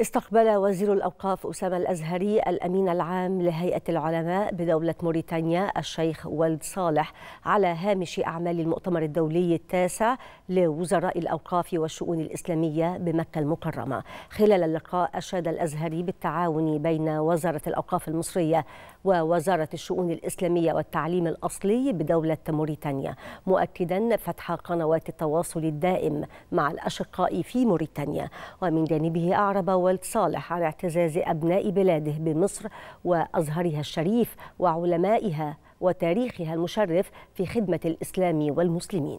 استقبل وزير الأوقاف أسامة الأزهري الأمين العام لهيئة العلماء بدولة موريتانيا الشيخ ولد صالح على هامش أعمال المؤتمر الدولي التاسع لوزراء الأوقاف والشؤون الإسلامية بمكة المكرمة خلال اللقاء أشاد الأزهري بالتعاون بين وزارة الأوقاف المصرية ووزارة الشؤون الإسلامية والتعليم الأصلي بدولة موريتانيا مؤكدا فتح قنوات التواصل الدائم مع الأشقاء في موريتانيا ومن جانبه أعرب والد صالح عن اعتزاز أبناء بلاده بمصر وأزهرها الشريف وعلمائها وتاريخها المشرف في خدمة الإسلام والمسلمين